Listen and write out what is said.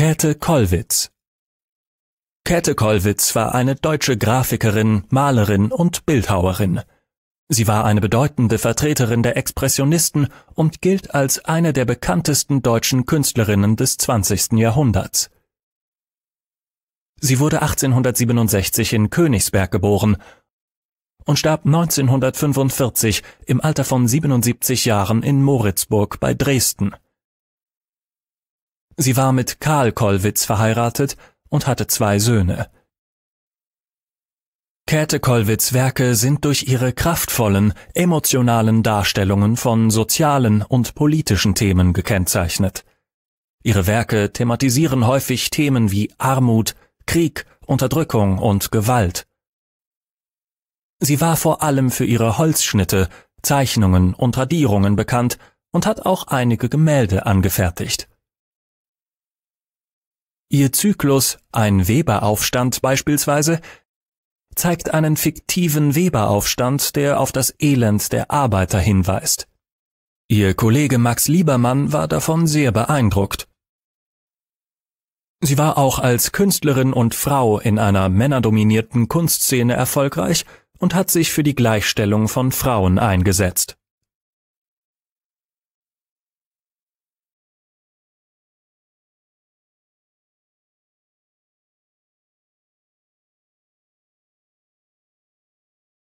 Käthe Kollwitz Käthe Kollwitz war eine deutsche Grafikerin, Malerin und Bildhauerin. Sie war eine bedeutende Vertreterin der Expressionisten und gilt als eine der bekanntesten deutschen Künstlerinnen des 20. Jahrhunderts. Sie wurde 1867 in Königsberg geboren und starb 1945 im Alter von 77 Jahren in Moritzburg bei Dresden. Sie war mit Karl Kollwitz verheiratet und hatte zwei Söhne. Käthe Kollwitz Werke sind durch ihre kraftvollen, emotionalen Darstellungen von sozialen und politischen Themen gekennzeichnet. Ihre Werke thematisieren häufig Themen wie Armut, Krieg, Unterdrückung und Gewalt. Sie war vor allem für ihre Holzschnitte, Zeichnungen und Radierungen bekannt und hat auch einige Gemälde angefertigt. Ihr Zyklus Ein Weberaufstand beispielsweise zeigt einen fiktiven Weberaufstand, der auf das Elend der Arbeiter hinweist. Ihr Kollege Max Liebermann war davon sehr beeindruckt. Sie war auch als Künstlerin und Frau in einer männerdominierten Kunstszene erfolgreich und hat sich für die Gleichstellung von Frauen eingesetzt.